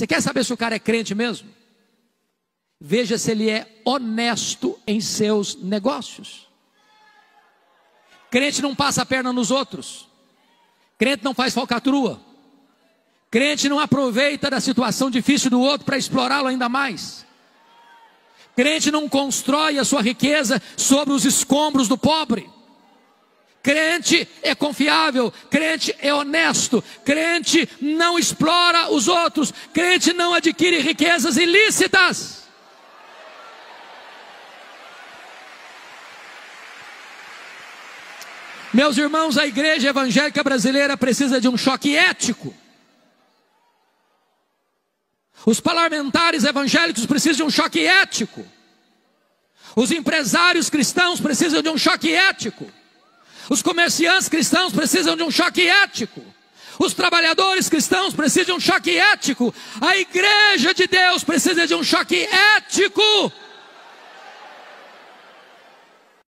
Você quer saber se o cara é crente mesmo? Veja se ele é honesto em seus negócios. Crente não passa a perna nos outros. Crente não faz falcatrua. Crente não aproveita da situação difícil do outro para explorá-lo ainda mais. Crente não constrói a sua riqueza sobre os escombros do pobre. Crente é confiável, crente é honesto, crente não explora os outros, crente não adquire riquezas ilícitas. Meus irmãos, a igreja evangélica brasileira precisa de um choque ético. Os parlamentares evangélicos precisam de um choque ético. Os empresários cristãos precisam de um choque ético. Os comerciantes cristãos precisam de um choque ético. Os trabalhadores cristãos precisam de um choque ético. A igreja de Deus precisa de um choque ético.